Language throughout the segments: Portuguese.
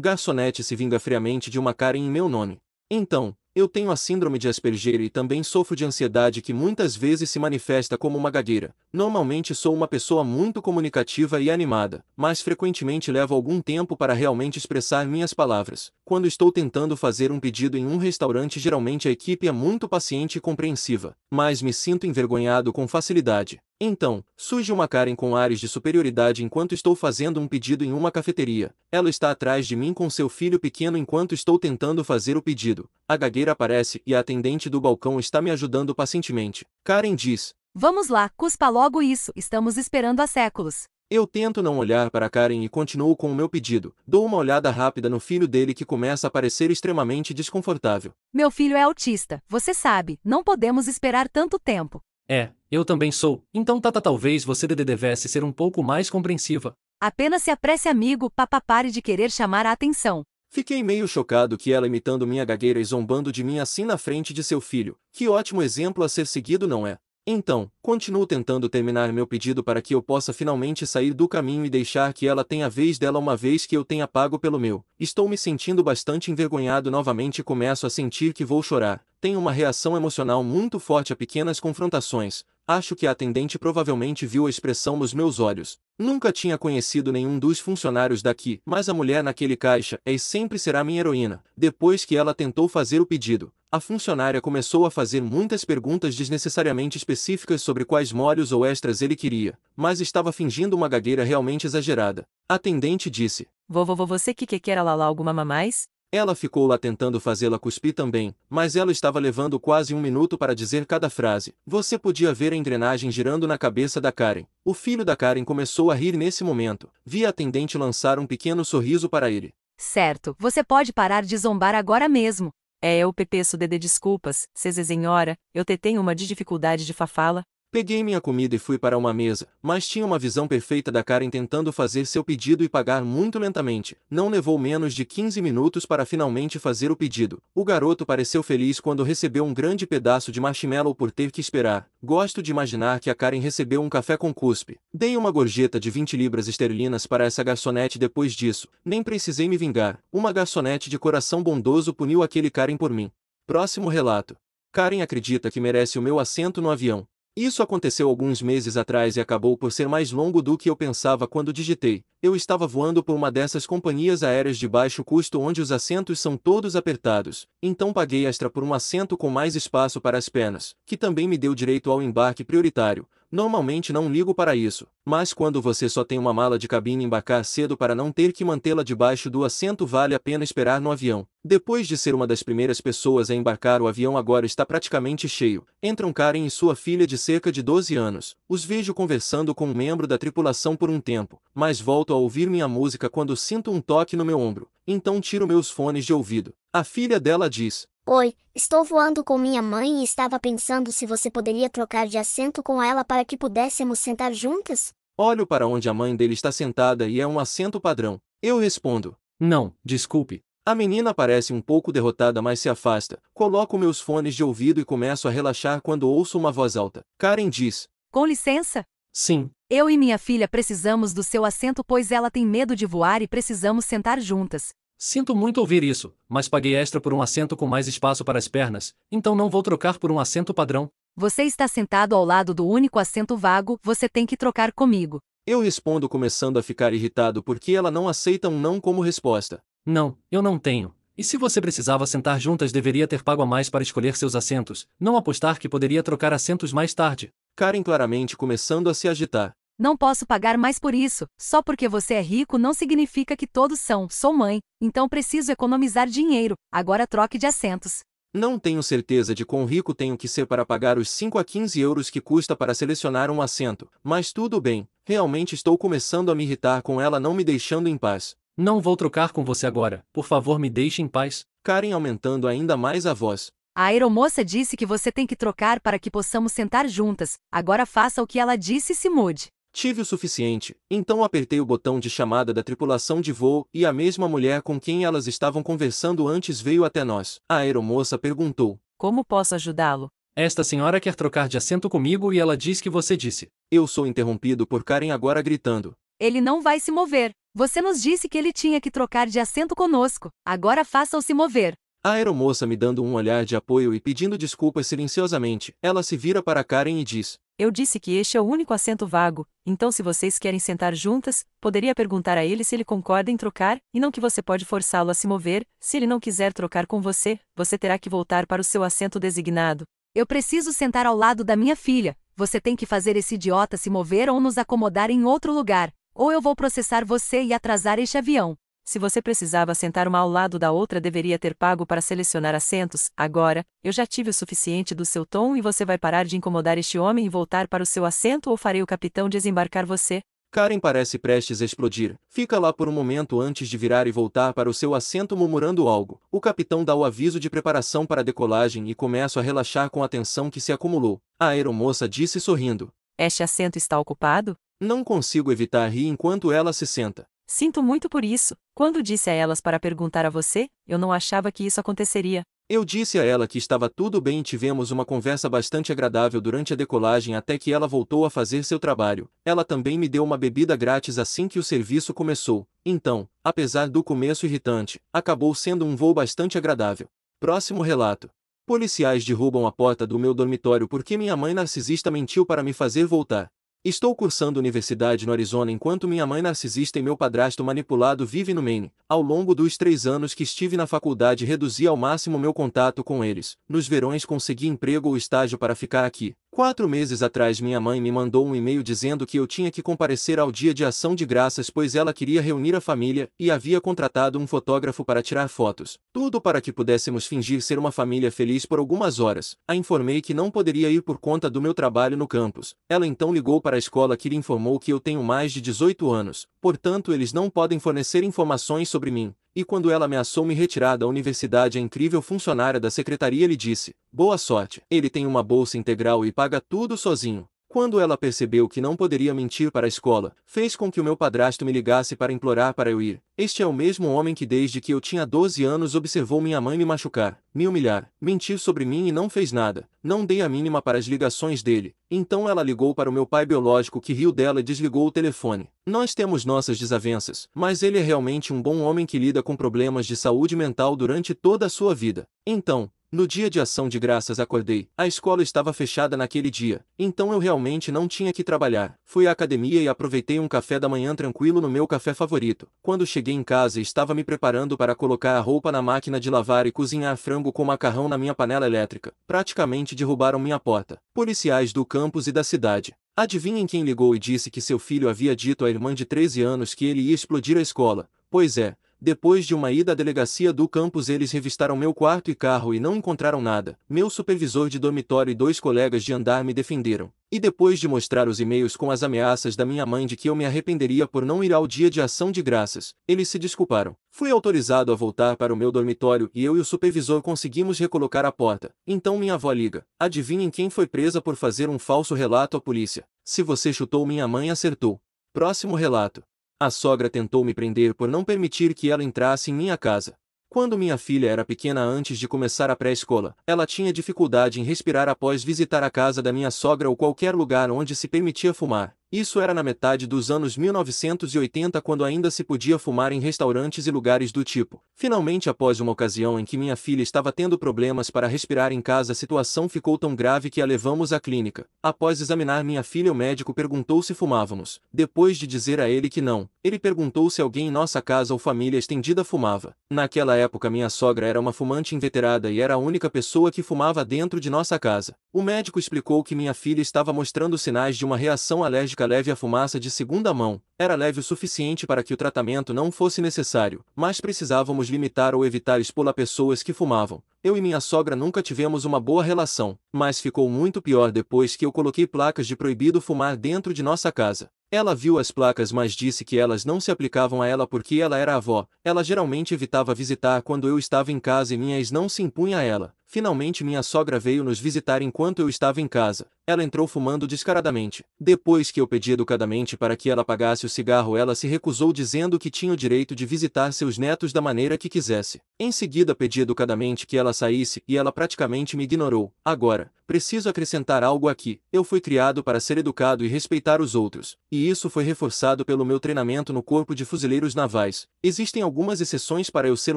Garçonete se vinga friamente de uma cara em meu nome. Então, eu tenho a síndrome de Asperger e também sofro de ansiedade que muitas vezes se manifesta como uma gagueira. Normalmente sou uma pessoa muito comunicativa e animada, mas frequentemente levo algum tempo para realmente expressar minhas palavras. Quando estou tentando fazer um pedido em um restaurante, geralmente a equipe é muito paciente e compreensiva, mas me sinto envergonhado com facilidade. Então, surge uma Karen com ares de superioridade enquanto estou fazendo um pedido em uma cafeteria. Ela está atrás de mim com seu filho pequeno enquanto estou tentando fazer o pedido. A gagueira aparece e a atendente do balcão está me ajudando pacientemente. Karen diz: Vamos lá, cuspa logo isso, estamos esperando há séculos. Eu tento não olhar para Karen e continuo com o meu pedido. Dou uma olhada rápida no filho dele que começa a parecer extremamente desconfortável. Meu filho é autista, você sabe, não podemos esperar tanto tempo. É, eu também sou, então Tata talvez você devesse ser um pouco mais compreensiva. Apenas se apresse amigo, papá pare de querer chamar a atenção. Fiquei meio chocado que ela imitando minha gagueira e zombando de mim assim na frente de seu filho. Que ótimo exemplo a ser seguido não é? Então, continuo tentando terminar meu pedido para que eu possa finalmente sair do caminho e deixar que ela tenha a vez dela uma vez que eu tenha pago pelo meu. Estou me sentindo bastante envergonhado novamente e começo a sentir que vou chorar. Tenho uma reação emocional muito forte a pequenas confrontações, Acho que a atendente provavelmente viu a expressão nos meus olhos. Nunca tinha conhecido nenhum dos funcionários daqui, mas a mulher naquele caixa é e sempre será minha heroína. Depois que ela tentou fazer o pedido, a funcionária começou a fazer muitas perguntas desnecessariamente específicas sobre quais molhos ou extras ele queria, mas estava fingindo uma gagueira realmente exagerada. A atendente disse: Vovô, você que quer que lá alguma mais? Ela ficou lá tentando fazê-la cuspir também, mas ela estava levando quase um minuto para dizer cada frase. Você podia ver a engrenagem girando na cabeça da Karen. O filho da Karen começou a rir nesse momento. Vi a atendente lançar um pequeno sorriso para ele. Certo, você pode parar de zombar agora mesmo. É, eu Pepeço Dede desculpas, Cezé senhora, eu te tenho uma de dificuldade de fafala, Peguei minha comida e fui para uma mesa, mas tinha uma visão perfeita da Karen tentando fazer seu pedido e pagar muito lentamente. Não levou menos de 15 minutos para finalmente fazer o pedido. O garoto pareceu feliz quando recebeu um grande pedaço de marshmallow por ter que esperar. Gosto de imaginar que a Karen recebeu um café com cuspe. Dei uma gorjeta de 20 libras esterlinas para essa garçonete depois disso. Nem precisei me vingar. Uma garçonete de coração bondoso puniu aquele Karen por mim. Próximo relato. Karen acredita que merece o meu assento no avião. Isso aconteceu alguns meses atrás e acabou por ser mais longo do que eu pensava quando digitei, eu estava voando por uma dessas companhias aéreas de baixo custo onde os assentos são todos apertados, então paguei extra por um assento com mais espaço para as pernas, que também me deu direito ao embarque prioritário. Normalmente não ligo para isso, mas quando você só tem uma mala de cabine embarcar cedo para não ter que mantê-la debaixo do assento vale a pena esperar no avião. Depois de ser uma das primeiras pessoas a embarcar, o avião agora está praticamente cheio. Entram Karen e sua filha de cerca de 12 anos. Os vejo conversando com um membro da tripulação por um tempo, mas volto volto a ouvir minha música quando sinto um toque no meu ombro, então tiro meus fones de ouvido. A filha dela diz: Oi, estou voando com minha mãe e estava pensando se você poderia trocar de assento com ela para que pudéssemos sentar juntas? Olho para onde a mãe dele está sentada e é um assento padrão. Eu respondo: Não, desculpe. A menina parece um pouco derrotada, mas se afasta. Coloco meus fones de ouvido e começo a relaxar quando ouço uma voz alta. Karen diz: Com licença? Sim, eu e minha filha precisamos do seu assento pois ela tem medo de voar e precisamos sentar juntas. Sinto muito ouvir isso, mas paguei extra por um assento com mais espaço para as pernas, então não vou trocar por um assento padrão. Você está sentado ao lado do único assento vago, você tem que trocar comigo. Eu respondo começando a ficar irritado porque ela não aceita um não como resposta. Não, eu não tenho. E se você precisava sentar juntas, deveria ter pago a mais para escolher seus assentos, não apostar que poderia trocar assentos mais tarde. Karen claramente começando a se agitar. Não posso pagar mais por isso. Só porque você é rico não significa que todos são. Sou mãe, então preciso economizar dinheiro. Agora troque de assentos. Não tenho certeza de quão rico tenho que ser para pagar os 5 a 15 euros que custa para selecionar um assento, mas tudo bem, realmente estou começando a me irritar com ela não me deixando em paz. Não vou trocar com você agora, por favor me deixe em paz. Karen aumentando ainda mais a voz. A aeromoça disse que você tem que trocar para que possamos sentar juntas, agora faça o que ela disse e se mude. Tive o suficiente, então apertei o botão de chamada da tripulação de voo e a mesma mulher com quem elas estavam conversando antes veio até nós. A aeromoça perguntou: Como posso ajudá-lo? Esta senhora quer trocar de assento comigo e ela diz que você disse. Eu sou interrompido por Karen agora gritando: Ele não vai se mover. Você nos disse que ele tinha que trocar de assento conosco. Agora faça-o se mover. A aeromoça me dando um olhar de apoio e pedindo desculpas silenciosamente, ela se vira para Karen e diz: Eu disse que este é o único assento vago, então se vocês querem sentar juntas, poderia perguntar a ele se ele concorda em trocar, e não que você pode forçá-lo a se mover, se ele não quiser trocar com você, você terá que voltar para o seu assento designado. Eu preciso sentar ao lado da minha filha, você tem que fazer esse idiota se mover ou nos acomodar em outro lugar, ou eu vou processar você e atrasar este avião se você precisava sentar uma ao lado da outra deveria ter pago para selecionar assentos, agora, eu já tive o suficiente do seu tom e você vai parar de incomodar este homem e voltar para o seu assento ou farei o capitão desembarcar você. Karen parece prestes a explodir. Fica lá por um momento antes de virar e voltar para o seu assento murmurando algo. O capitão dá o aviso de preparação para a decolagem e começo a relaxar com a tensão que se acumulou. A aeromoça disse sorrindo. Este assento está ocupado? Não consigo evitar rir enquanto ela se senta. Sinto muito por isso. Quando disse a elas para perguntar a você, eu não achava que isso aconteceria. Eu disse a ela que estava tudo bem e tivemos uma conversa bastante agradável durante a decolagem até que ela voltou a fazer seu trabalho. Ela também me deu uma bebida grátis assim que o serviço começou. Então, apesar do começo irritante, acabou sendo um voo bastante agradável. Próximo relato. Policiais derrubam a porta do meu dormitório porque minha mãe narcisista mentiu para me fazer voltar. Estou cursando universidade no Arizona enquanto minha mãe narcisista e meu padrasto manipulado vivem no Maine. Ao longo dos três anos que estive na faculdade reduzi ao máximo meu contato com eles. Nos verões consegui emprego ou estágio para ficar aqui. Quatro meses atrás minha mãe me mandou um e-mail dizendo que eu tinha que comparecer ao dia de ação de graças pois ela queria reunir a família e havia contratado um fotógrafo para tirar fotos. Tudo para que pudéssemos fingir ser uma família feliz por algumas horas. A informei que não poderia ir por conta do meu trabalho no campus. Ela então ligou para a escola que lhe informou que eu tenho mais de 18 anos, portanto eles não podem fornecer informações sobre mim e quando ela ameaçou me retirar da universidade a incrível funcionária da secretaria lhe disse, boa sorte, ele tem uma bolsa integral e paga tudo sozinho, quando ela percebeu que não poderia mentir para a escola, fez com que o meu padrasto me ligasse para implorar para eu ir. Este é o mesmo homem que desde que eu tinha 12 anos observou minha mãe me machucar, me humilhar, mentir sobre mim e não fez nada. Não dei a mínima para as ligações dele. Então ela ligou para o meu pai biológico que riu dela e desligou o telefone. Nós temos nossas desavenças, mas ele é realmente um bom homem que lida com problemas de saúde mental durante toda a sua vida. Então, no dia de ação de graças acordei, a escola estava fechada naquele dia, então eu realmente não tinha que trabalhar. Fui à academia e aproveitei um café da manhã tranquilo no meu café favorito. Quando cheguei em casa estava me preparando para colocar a roupa na máquina de lavar e cozinhar frango com macarrão na minha panela elétrica. Praticamente derrubaram minha porta. Policiais do campus e da cidade. Adivinhem quem ligou e disse que seu filho havia dito à irmã de 13 anos que ele ia explodir a escola. Pois é, depois de uma ida à delegacia do campus, eles revistaram meu quarto e carro e não encontraram nada. Meu supervisor de dormitório e dois colegas de andar me defenderam. E depois de mostrar os e-mails com as ameaças da minha mãe de que eu me arrependeria por não ir ao dia de ação de graças, eles se desculparam. Fui autorizado a voltar para o meu dormitório e eu e o supervisor conseguimos recolocar a porta. Então minha avó liga. Adivinhem quem foi presa por fazer um falso relato à polícia. Se você chutou minha mãe acertou. Próximo relato. A sogra tentou me prender por não permitir que ela entrasse em minha casa. Quando minha filha era pequena antes de começar a pré-escola, ela tinha dificuldade em respirar após visitar a casa da minha sogra ou qualquer lugar onde se permitia fumar. Isso era na metade dos anos 1980 quando ainda se podia fumar em restaurantes e lugares do tipo. Finalmente, após uma ocasião em que minha filha estava tendo problemas para respirar em casa, a situação ficou tão grave que a levamos à clínica. Após examinar minha filha, o médico perguntou se fumávamos. Depois de dizer a ele que não, ele perguntou se alguém em nossa casa ou família estendida fumava. Naquela época, minha sogra era uma fumante inveterada e era a única pessoa que fumava dentro de nossa casa. O médico explicou que minha filha estava mostrando sinais de uma reação alérgica leve a fumaça de segunda mão, era leve o suficiente para que o tratamento não fosse necessário, mas precisávamos limitar ou evitar expor a pessoas que fumavam, eu e minha sogra nunca tivemos uma boa relação, mas ficou muito pior depois que eu coloquei placas de proibido fumar dentro de nossa casa. Ela viu as placas, mas disse que elas não se aplicavam a ela porque ela era avó. Ela geralmente evitava visitar quando eu estava em casa e minhas não se impunha a ela. Finalmente, minha sogra veio nos visitar enquanto eu estava em casa. Ela entrou fumando descaradamente. Depois que eu pedi educadamente para que ela apagasse o cigarro, ela se recusou, dizendo que tinha o direito de visitar seus netos da maneira que quisesse. Em seguida pedi educadamente que ela saísse e ela praticamente me ignorou. Agora, preciso acrescentar algo aqui. Eu fui criado para ser educado e respeitar os outros, e isso foi reforçado pelo meu treinamento no Corpo de Fuzileiros Navais. Existem algumas exceções para eu ser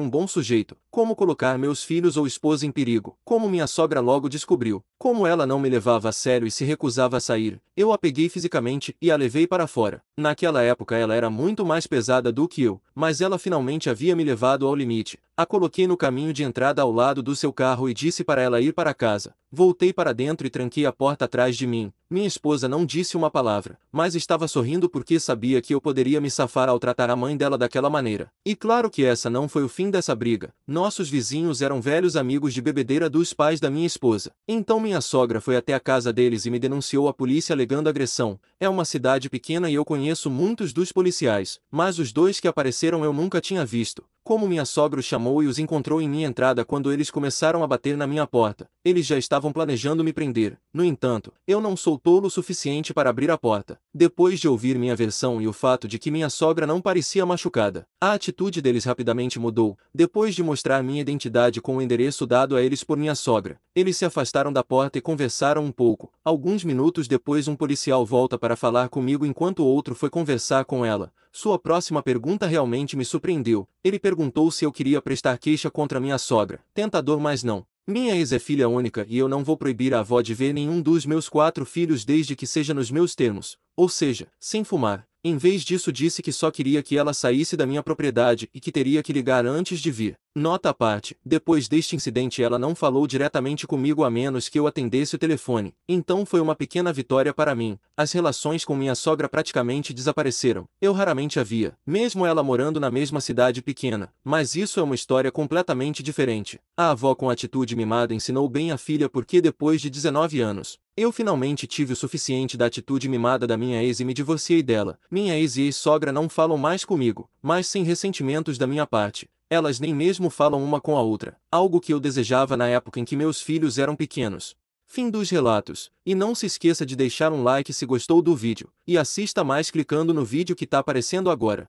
um bom sujeito, como colocar meus filhos ou esposa em perigo, como minha sogra logo descobriu. Como ela não me levava a sério e se recusava a sair, eu a peguei fisicamente e a levei para fora. Naquela época ela era muito mais pesada do que eu, mas ela finalmente havia me levado ao limite. A coloquei no caminho de entrada ao lado do seu carro e disse para ela ir para casa. Voltei para dentro e tranquei a porta atrás de mim. Minha esposa não disse uma palavra, mas estava sorrindo porque sabia que eu poderia me safar ao tratar a mãe dela daquela maneira. E claro que essa não foi o fim dessa briga. Nossos vizinhos eram velhos amigos de bebedeira dos pais da minha esposa. Então minha sogra foi até a casa deles e me denunciou à polícia alegando agressão. É uma cidade pequena e eu conheço muitos dos policiais, mas os dois que apareceram eu nunca tinha visto como minha sogra os chamou e os encontrou em minha entrada quando eles começaram a bater na minha porta. Eles já estavam planejando me prender. No entanto, eu não sou tolo o suficiente para abrir a porta. Depois de ouvir minha versão e o fato de que minha sogra não parecia machucada, a atitude deles rapidamente mudou. Depois de mostrar minha identidade com o endereço dado a eles por minha sogra, eles se afastaram da porta e conversaram um pouco. Alguns minutos depois, um policial volta para falar comigo enquanto o outro foi conversar com ela. Sua próxima pergunta realmente me surpreendeu. Ele perguntou se eu queria prestar queixa contra minha sogra. Tentador, mas não. Minha ex é filha única e eu não vou proibir a avó de ver nenhum dos meus quatro filhos desde que seja nos meus termos, ou seja, sem fumar. Em vez disso, disse que só queria que ela saísse da minha propriedade e que teria que ligar antes de vir. Nota à parte, depois deste incidente ela não falou diretamente comigo a menos que eu atendesse o telefone, então foi uma pequena vitória para mim. As relações com minha sogra praticamente desapareceram, eu raramente a via, mesmo ela morando na mesma cidade pequena, mas isso é uma história completamente diferente. A avó com atitude mimada ensinou bem a filha porque depois de 19 anos, eu finalmente tive o suficiente da atitude mimada da minha ex e me divorciei dela. Minha ex e ex-sogra não falam mais comigo, mas sem ressentimentos da minha parte. Elas nem mesmo falam uma com a outra, algo que eu desejava na época em que meus filhos eram pequenos. Fim dos relatos, e não se esqueça de deixar um like se gostou do vídeo, e assista mais clicando no vídeo que tá aparecendo agora.